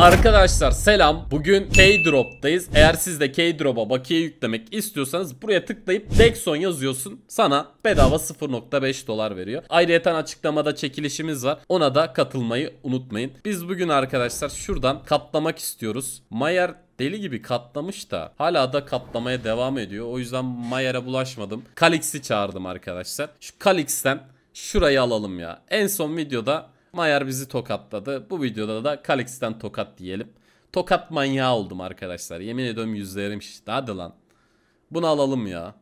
Arkadaşlar selam. Bugün K-Drop'tayız. Eğer siz de K-Drop'a bakiye yüklemek istiyorsanız buraya tıklayıp Dexon yazıyorsun. Sana bedava 0.5 dolar veriyor. Ayrıca açıklamada çekilişimiz var. Ona da katılmayı unutmayın. Biz bugün arkadaşlar şuradan katlamak istiyoruz. Mayer deli gibi katlamış da hala da katlamaya devam ediyor. O yüzden Mayer'e bulaşmadım. Kalix'i çağırdım arkadaşlar. Şu Kalix'ten şurayı alalım ya. En son videoda Mayar bizi tokatladı. Bu videoda da Kalix'ten tokat diyelim. Tokat manyağı oldum arkadaşlar. Yemin ediyorum yüzlerim şişti. Hadi lan. Bunu alalım ya.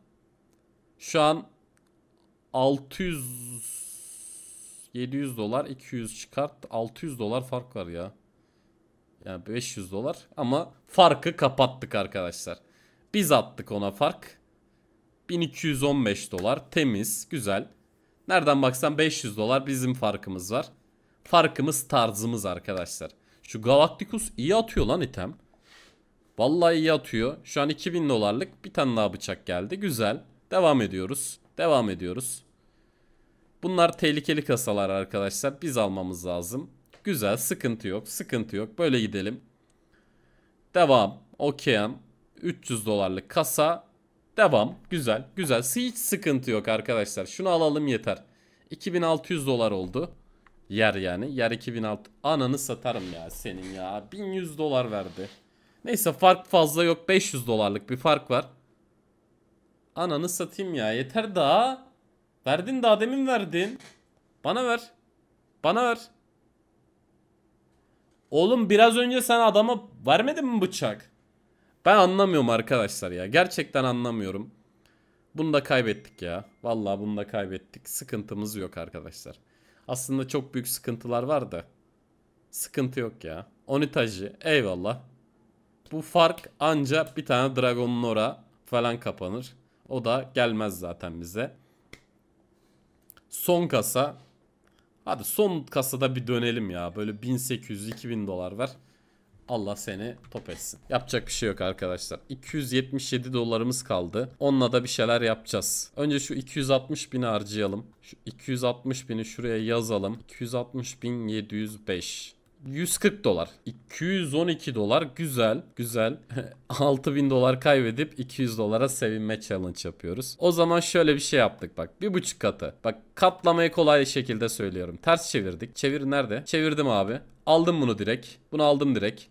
Şu an 600 700 dolar 200 çıkart 600 dolar fark var ya. Yani 500 dolar ama farkı kapattık arkadaşlar. Biz attık ona fark. 1215 dolar temiz güzel. Nereden baksan 500 dolar bizim farkımız var. Farkımız tarzımız arkadaşlar. Şu Galacticus iyi atıyor lan item. Vallahi iyi atıyor. Şu an 2000 dolarlık bir tane daha bıçak geldi. Güzel. Devam ediyoruz. Devam ediyoruz. Bunlar tehlikeli kasalar arkadaşlar. Biz almamız lazım. Güzel. Sıkıntı yok. Sıkıntı yok. Böyle gidelim. Devam. Okean. 300 dolarlık kasa. Devam. Güzel. Güzel. Hiç sıkıntı yok arkadaşlar. Şunu alalım yeter. 2600 dolar oldu. Yer yani. Yer 2006. Ananı satarım ya senin ya. 1100 dolar verdi. Neyse fark fazla yok. 500 dolarlık bir fark var. Ananı satayım ya. Yeter daha. Verdin daha demin verdin. Bana ver. Bana ver. Oğlum biraz önce sen adama vermedin mi bıçak? Ben anlamıyorum arkadaşlar ya. Gerçekten anlamıyorum. Bunu da kaybettik ya. Vallahi bunu da kaybettik. Sıkıntımız yok arkadaşlar. Aslında çok büyük sıkıntılar var da. Sıkıntı yok ya. Onitajı eyvallah. Bu fark ancak bir tane Dragon Nora falan kapanır. O da gelmez zaten bize. Son kasa. Hadi son kasada bir dönelim ya. Böyle 1800-2000 dolar var. Allah seni top etsin. Yapacak bir şey yok arkadaşlar. 277 dolarımız kaldı. Onunla da bir şeyler yapacağız. Önce şu 260 bini harcayalım. Şu 260 bini şuraya yazalım. 260 bin 705. 140 dolar. 212 dolar güzel güzel. 6000 dolar kaybedip 200 dolara sevinme challenge yapıyoruz. O zaman şöyle bir şey yaptık bak. Bir buçuk katı. Bak katlamayı kolay şekilde söylüyorum. Ters çevirdik. Çevir nerede? Çevirdim abi. Aldım bunu direkt. Bunu aldım direkt.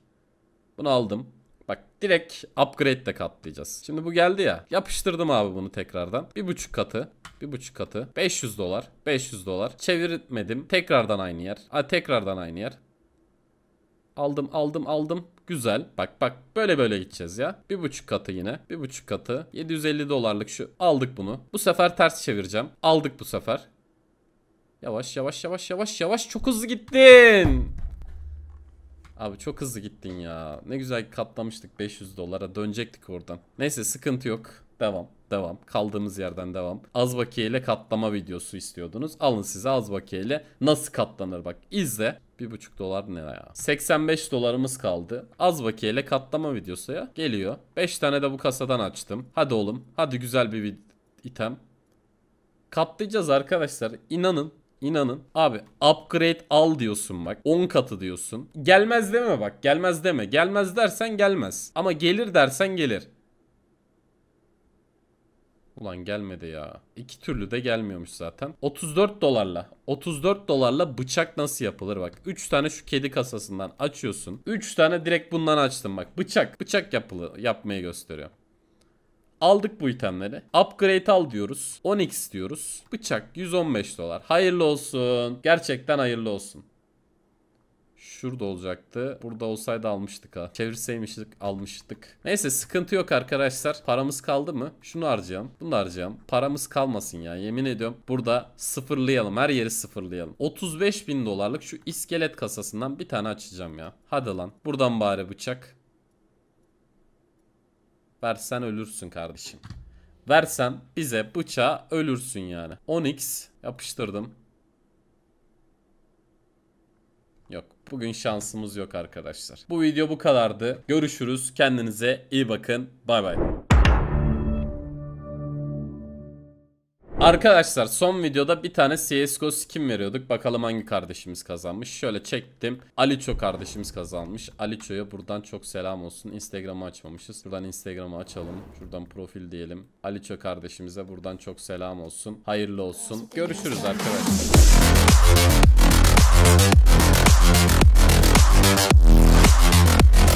Bunu aldım. Bak direkt upgrade de katlayacağız. Şimdi bu geldi ya. Yapıştırdım abi bunu tekrardan. Bir buçuk katı. Bir buçuk katı. 500 dolar. 500 dolar. Çevirmedim. Tekrardan aynı yer. Ha, tekrardan aynı yer. Aldım aldım aldım. Güzel. Bak bak böyle böyle gideceğiz ya. Bir buçuk katı yine. Bir buçuk katı. 750 dolarlık şu. Aldık bunu. Bu sefer ters çevireceğim. Aldık bu sefer. Yavaş yavaş yavaş yavaş yavaş. Çok hızlı gittin. Abi çok hızlı gittin ya. Ne güzel katlamıştık 500 dolara. Dönecektik oradan. Neyse sıkıntı yok. Devam. Devam. Kaldığımız yerden devam. Az bakiyeyle katlama videosu istiyordunuz. Alın size az bakiyeyle nasıl katlanır bak. izle. 1,5 dolar ne ya? 85 dolarımız kaldı. Az bakiyeyle katlama videosu ya. Geliyor. 5 tane de bu kasadan açtım. Hadi oğlum. Hadi güzel bir item. Katlayacağız arkadaşlar. İnanın İnanın. Abi upgrade al diyorsun bak. 10 katı diyorsun. Gelmez deme bak. Gelmez deme. Gelmez dersen gelmez. Ama gelir dersen gelir. Ulan gelmedi ya. İki türlü de gelmiyormuş zaten. 34 dolarla. 34 dolarla bıçak nasıl yapılır bak. 3 tane şu kedi kasasından açıyorsun. 3 tane direkt bundan açtım bak. Bıçak. Bıçak yapılı yapmayı gösteriyor. Aldık bu itemleri. Upgrade al diyoruz. 10x diyoruz. Bıçak 115 dolar. Hayırlı olsun. Gerçekten hayırlı olsun. Şurada olacaktı. Burada olsaydı almıştık ha. Çevirseymiştik almıştık. Neyse sıkıntı yok arkadaşlar. Paramız kaldı mı? Şunu harcayalım. Bunu harcayalım. Paramız kalmasın ya. Yemin ediyorum. Burada sıfırlayalım. Her yeri sıfırlayalım. 35 bin dolarlık şu iskelet kasasından bir tane açacağım ya. Hadi lan. Buradan bari bıçak. Versen ölürsün kardeşim. Versen bize bıçağı ölürsün yani. 10x yapıştırdım. Yok. Bugün şansımız yok arkadaşlar. Bu video bu kadardı. Görüşürüz. Kendinize iyi bakın. Bay bay. Arkadaşlar son videoda bir tane CSGO skin veriyorduk. Bakalım hangi kardeşimiz kazanmış. Şöyle çektim. Aliço kardeşimiz kazanmış. Aliço'ya buradan çok selam olsun. Instagram'ı açmamışız. Buradan Instagram'ı açalım. Şuradan profil diyelim. Aliço kardeşimize buradan çok selam olsun. Hayırlı olsun. Görüşürüz arkadaşlar.